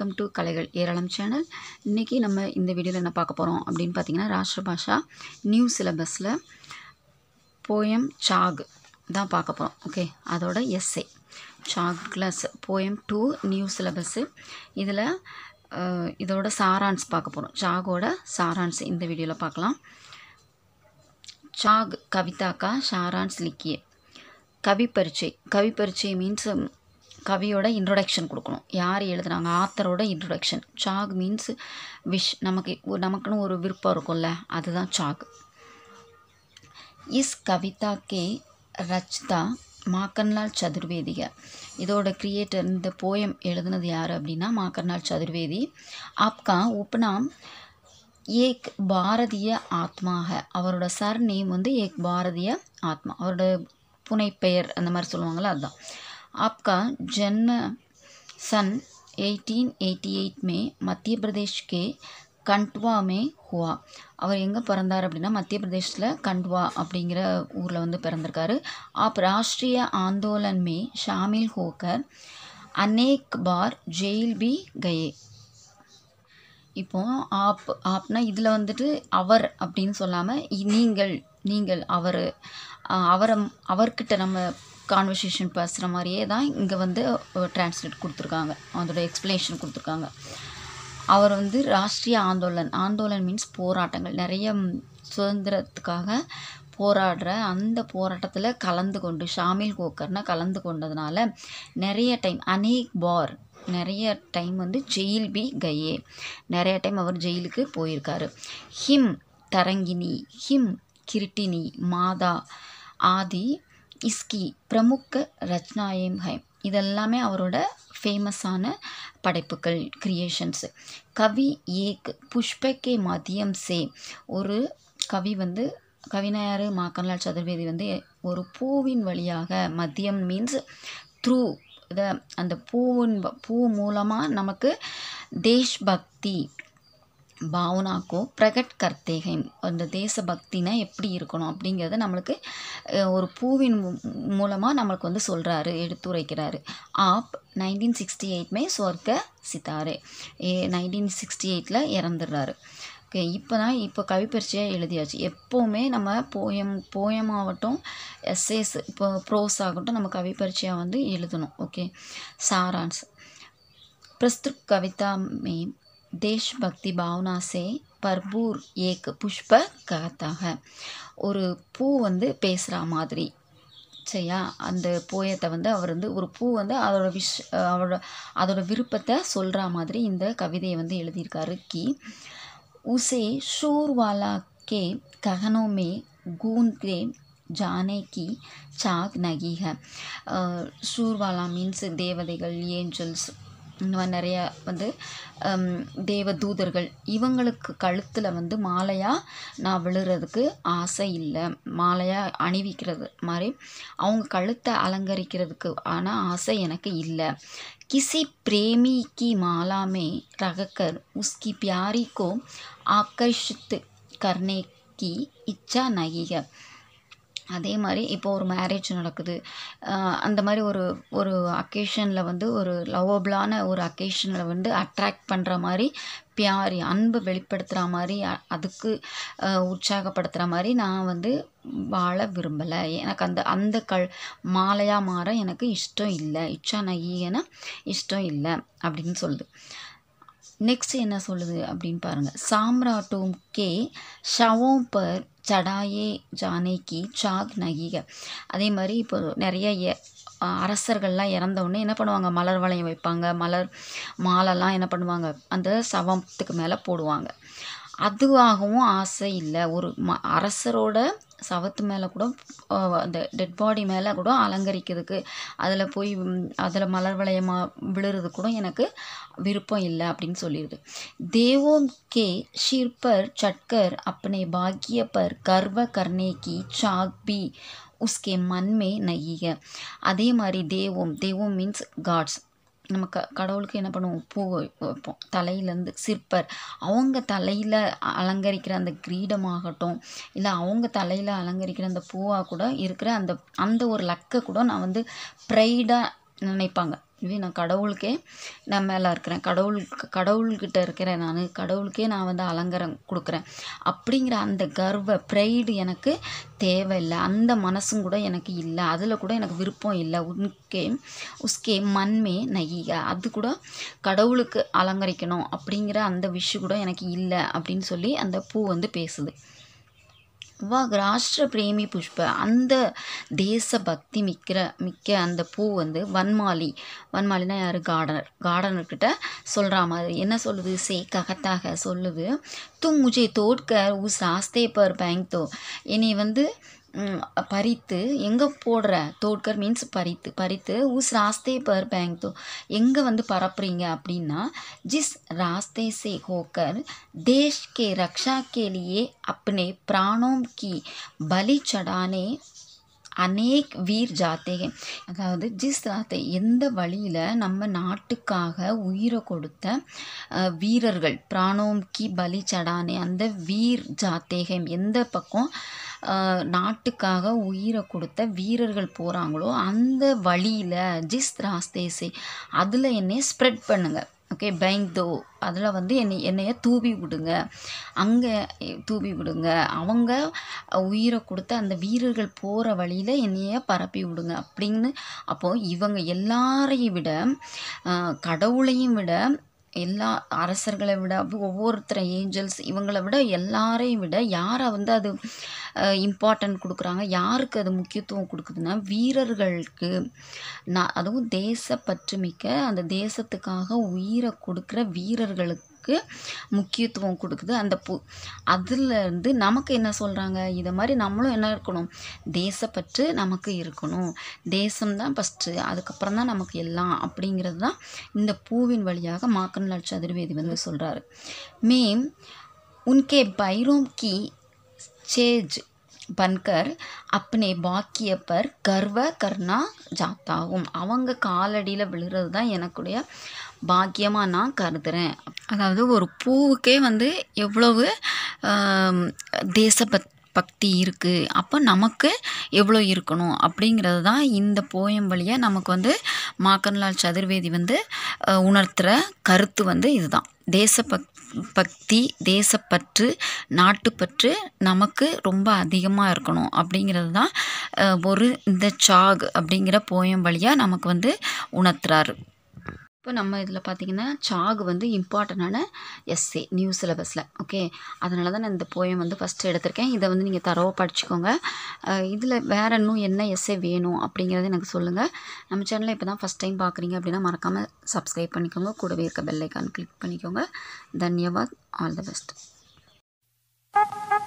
welcome to கலைகள் ஏராளம் channel இன்றைக்கி நம்ம இந்த வீடியோவில் என்ன பார்க்க போகிறோம் அப்படின்னு பார்த்தீங்கன்னா ராஷ்டிரபாஷா நியூ சிலபஸில் போயம் சாக் தான் பார்க்க போகிறோம் ஓகே அதோட எஸ்ஏ சாக் class poem two new syllabus இதில் இதோட சாரான்ஸ் பார்க்க போகிறோம் சாகோட சாரான்ஸ் இந்த வீடியோவில் பார்க்கலாம் சாக் கவிதாக்கா சாரான்ஸ் லிக்கிய கவி பரீட்சை கவி மீன்ஸ் கவியோட இன்ட்ரொடக்ஷன் கொடுக்கணும் யார் எழுதுனாங்க ஆத்தரோட இன்ட்ரொடக்ஷன் சாக் மீன்ஸ் விஷ் நமக்கு நமக்குன்னு ஒரு விருப்பம் இருக்கும்ல அதுதான் சாக் இஸ் கவிதா கே ரச்சிதா மாக்கன்லால் சதுர்வேதிக இதோட கிரியேட்டர் இந்த போயம் எழுதுனது யார் அப்படின்னா மாக்கன்லால் சதுர்வேதி ஆப்கா உப்னாம் ஏக் பாரதிய ஆத்மாக அவரோட சர் நேம் வந்து ஏக் பாரதிய ஆத்மா அவரோட புனைப்பெயர் அந்த மாதிரி சொல்லுவாங்கள்ல அதுதான் आपका जन्म सन 1888 में मध्य प्रदेश के கண்ட்வா மே ஹுவா அவர் எங்கே பிறந்தார் அப்படின்னா மத்திய பிரதேஷில் கண்ட்வா அப்படிங்கிற ஊரில் வந்து பிறந்திருக்காரு ஆப் ராஷ்ட்ரிய ஆந்தோலன் மே ஷாமில் ஹோக்கர் அனேக் பார் ஜெயில் பி கயே இப்போ ஆப் ஆப்னா இதில் வந்துட்டு அவர் அப்படின்னு சொல்லாமல் நீங்கள் நீங்கள் அவர் அவரை அவர்கிட்ட நம்ம கான்வர்சேஷன் பேசுகிற மாதிரியே தான் இங்கே வந்து டிரான்ஸ்லேட் கொடுத்துருக்காங்க அதோட எக்ஸ்ப்ளனேஷன் கொடுத்துருக்காங்க அவர் வந்து ராஷ்ட்ரிய ஆந்தோலன் ஆந்தோலன் மீன்ஸ் போராட்டங்கள் நிறைய சுதந்திரத்துக்காக போராடுற அந்த போராட்டத்தில் கலந்து கொண்டு ஷாமில் கோக்கர்னால் கலந்து கொண்டதுனால நிறைய டைம் அனேக் பார் நிறைய டைம் வந்து ஜெயில் பி கையே நிறைய டைம் அவர் ஜெயிலுக்கு போயிருக்காரு ஹிம் தரங்கினி ஹிம் கிருட்டினி மாதா ஆதி இஸ்கி பிரமுக்க ரச்னாயேம் ஹைம் இதெல்லாமே அவரோட ஃபேமஸான படைப்புகள் க்ரியேஷன்ஸு கவி ஏக் புஷ்பக்கே மதியம் சே ஒரு கவி வந்து கவிநாயர் மா கன்லால் சதுர்வேதி வந்து ஒரு பூவின் வழியாக மதியம் மீன்ஸ் த்ரூ இதை அந்த பூவின் பூ மூலமாக நமக்கு தேஷ்பக்தி பாவனாக்கோ பிரகட் கர்த்தேகை அந்த அந்த தேசபக்தினா எப்படி இருக்கணும் அப்படிங்கிறத நம்மளுக்கு ஒரு பூவின் மூலமாக நம்மளுக்கு வந்து சொல்கிறாரு எடுத்துரைக்கிறாரு ஆப் நைன்டீன் சிக்ஸ்டி எயிட்மே சொர்க்க சித்தாரே நைன்டீன் சிக்ஸ்டி எயிட்டில் இறந்துடுறாரு ஓகே இப்போ தான் இப்போ கவிப்பரிச்சியாக எழுதியாச்சு எப்போவுமே நம்ம போயம் போயமாகட்டும் எஸ்ஏஸ் இப்போ ப்ரோஸ் ஆகட்டும் நம்ம கவிப்பரிச்சியாக வந்து எழுதணும் ஓகே சாரான்ஸ் பிரஸ்து கவிதா மேம் தேஷ்பக்தி பாவனா சே பர்பூர் ஏக் புஷ்ப கத்தாக ஒரு பூ வந்து பேசுகிற மாதிரி சரியா அந்த போயத்தை வந்து அவர் வந்து ஒரு பூ வந்து அதோட விஷ் அவரோட அதோட விருப்பத்தை சொல்கிற மாதிரி இந்த கவிதையை வந்து எழுதியிருக்காரு கி உசே ஷூர்வாலா கே ககனோமே கூந்தே ஜானே கி சாக் நகிக ஷூர்வாலா மீன்ஸ் தேவதைகள் ஏஞ்சல்ஸ் இந்த மாதிரி நிறையா வந்து தேவ தூதர்கள் இவங்களுக்கு கழுத்தில் வந்து மாலையாக நான் விழுறதுக்கு ஆசை இல்லை மாலையாக அணிவிக்கிறது மாதிரி அவங்க கழுத்தை அலங்கரிக்கிறதுக்கு ஆனால் ஆசை எனக்கு இல்லை கிசி பிரேமிக்கு மாலாமே माला உஸ்கி பியாரிக்கோ उसकी प्यारी இச்சா आकर्षित அதே மாதிரி இப்போ ஒரு மேரேஜ் நடக்குது அந்த மாதிரி ஒரு ஒரு அக்கேஷனில் வந்து ஒரு லவ்வபிளான ஒரு அக்கேஷனில் வந்து அட்ராக்ட் பண்ணுற மாதிரி பியாரி அன்பை வெளிப்படுத்துகிற மாதிரி அதுக்கு உற்சாகப்படுத்துகிற மாதிரி நான் வந்து வாழ விரும்பலை எனக்கு அந்த அந்த கல் மாலையாக மாற எனக்கு இஷ்டம் இல்லை இச்சா நகியன இஷ்டம் இல்லை அப்படின்னு சொல்லுது நெக்ஸ்ட் என்ன சொல்லுது அப்படின்னு பாருங்கள் சாம்ராட்டோம் கே ஷவோம் பர் ஜடாயே கி சாக் நகிக அதே மாதிரி இப்போ நிறைய அரசர்கள்லாம் இறந்தவுடனே என்ன பண்ணுவாங்க மலர் வளையம் வைப்பாங்க மலர் மாலைலாம் என்ன பண்ணுவாங்க அந்த சவத்துக்கு மேலே போடுவாங்க அதுவாகவும் ஆசை இல்லை ஒரு ம அரசரோட சவத்து மேலே கூட அந்த டெட் பாடி மேலே கூட அலங்கரிக்கிறதுக்கு அதில் போய் அதில் மலர் வளையமாக விழுறது கூட எனக்கு விருப்பம் இல்லை அப்படின்னு சொல்லிடுது தேவோம் கே ஷிர்பர் சட்கர் அப்பனே பாக்கியப்பர் கர்வ கர்ணேகி சாக்பி உஸ்கே மண்மே நையிக அதே மாதிரி தேவோம் தேவோம் மீன்ஸ் காட்ஸ் நம்ம க கடவுளுக்கு என்ன பண்ணுவோம் பூ வைப்போம் தலையிலேருந்து சிற்பர் அவங்க தலையில் அலங்கரிக்கிற அந்த கிரீடமாகட்டும் இல்லை அவங்க தலையில் அலங்கரிக்கிற அந்த பூவாக கூட இருக்கிற அந்த அந்த ஒரு லக்கை கூட நான் வந்து ப்ரைடாக நினைப்பாங்க இதுவே நான் கடவுளுக்கே நான் மேலே இருக்கிறேன் கடவுள் கடவுள்கிட்ட இருக்கிறேன் நான் கடவுளுக்கே நான் வந்து அலங்காரம் கொடுக்குறேன் அப்படிங்கிற அந்த கர்வ ப்ரைடு எனக்கு தேவையில்லை அந்த மனசும் கூட எனக்கு இல்லை அதில் கூட எனக்கு விருப்பம் இல்லை உன்கே உஸ்கே மண்மே நகிக அது கூட கடவுளுக்கு அலங்கரிக்கணும் அப்படிங்கிற அந்த விஷயம் கூட எனக்கு இல்லை அப்படின்னு சொல்லி அந்த பூ வந்து பேசுது வா ராஷ்டிர பிரேமி புஷ்ப அந்த பக்தி மிக்கிற மிக்க அந்த பூ வந்து வன்மாலி வன்மாலினா யார் கார்டனர் கார்டனர்கிட்ட சொல்கிறா மாதிரி என்ன சொல்லுது சே ககத்தாக சொல்லுது தும் முஜே தோட்கர் உஸ் சாஸ்தே பர் பேங்க் தோ என்னை வந்து பறித்து எங்கே போடுற தோட்கர் மீன்ஸ் பறித்து பறித்து உஸ் ராஸ்தே பர் பேங்க் தோ எங்கே வந்து பரப்புறீங்க அப்படின்னா ஜிஸ் ராஸ்தே சே ஹோக்கர் தேஷ் கே ரக்ஷா கேலியே அப்னே பிராணோம் கி பலி சடானே அநேக் வீர் ஜாத்தேகே அதாவது ஜிஸ் ராத்தே எந்த வழியில் நம்ம நாட்டுக்காக உயிரை கொடுத்த வீரர்கள் பிராணோம் கி பலி சடானே அந்த வீர் ஜாத்தேகம் எந்த பக்கம் நாட்டுக்காக உயிரை கொடுத்த வீரர்கள் போகிறாங்களோ அந்த வழியில் ஜிஸ் ராஸ்தேசே அதில் என்னையை ஸ்ப்ரெட் பண்ணுங்கள் ஓகே பைங் தோ அதில் வந்து என்னை என்னைய தூவி விடுங்க அங்கே தூவி விடுங்க அவங்க உயிரை கொடுத்த அந்த வீரர்கள் போகிற வழியில் என்னைய பரப்பி விடுங்க அப்படின்னு அப்போது இவங்க எல்லாரையும் விட கடவுளையும் விட எல்லா அரசர்களை விட ஒவ்வொருத்தர் ஏஞ்சல்ஸ் இவங்களை விட எல்லாரையும் விட யாரை வந்து அது இம்பார்ட்டன்ட் கொடுக்குறாங்க யாருக்கு அது முக்கியத்துவம் கொடுக்குதுன்னா வீரர்களுக்கு நான் அதுவும் பற்றுமிக்க அந்த தேசத்துக்காக உயிரை கொடுக்குற வீரர்களுக்கு முக்கியத்துவம் கொடுக்குது அந்த பு அதுலேருந்து நமக்கு என்ன சொல்கிறாங்க இதை மாதிரி நம்மளும் என்ன இருக்கணும் தேசப்பற்று நமக்கு இருக்கணும் தேசம்தான் ஃபஸ்ட்டு அதுக்கப்புறம் தான் நமக்கு எல்லாம் அப்படிங்கிறது தான் இந்த பூவின் வழியாக மாக்கன்லால் சதுர்வேதி வந்து சொல்கிறாரு மேம் உன்கே பைரோம் கி சேஜ் பன்கர் அப்பனே பாக்கியப்பர் கர்வ கர்ணா ஜாத்தாகும் அவங்க காலடியில் விழுறது தான் எனக்குடைய பாக்கியமாக நான் கருதுகிறேன் அதாவது ஒரு பூவுக்கே வந்து எவ்வளவு தேசபத் பக்தி இருக்குது அப்போ நமக்கு எவ்வளோ இருக்கணும் அப்படிங்கிறது தான் இந்த போயம் வழியாக நமக்கு வந்து மாக்கன்லால் சதுர்வேதி வந்து உணர்த்துகிற கருத்து வந்து இதுதான் தேசபக் பக்தி தேசப்பற்று நாட்டுப்பற்று நமக்கு ரொம்ப அதிகமாக இருக்கணும் அப்படிங்கிறது தான் ஒரு இந்த சாக் அப்படிங்கிற போயம் வழியாக நமக்கு வந்து உணர்த்துறாரு இப்போ நம்ம இதில் பார்த்திங்கன்னா சாகு வந்து இம்பார்ட்டண்டான எஸ்ஏ நியூ சிலபஸில் ஓகே அதனால தான் நான் இந்த போயம் வந்து ஃபஸ்ட்டு எடுத்திருக்கேன் இதை வந்து நீங்கள் தரவாக படிச்சுக்கோங்க இதில் வேறு இன்னும் என்ன எஸ்ஏ வேணும் அப்படிங்கிறத எனக்கு சொல்லுங்கள் நம்ம சேனலில் இப்போ தான் ஃபஸ்ட் டைம் பார்க்குறீங்க அப்படின்னா மறக்காமல் சப்ஸ்கிரைப் பண்ணிக்கோங்க கூடவே இருக்க பெல்லைக்கான் கிளிக் பண்ணிக்கோங்க தன்யவாத் ஆல் த பெஸ்ட்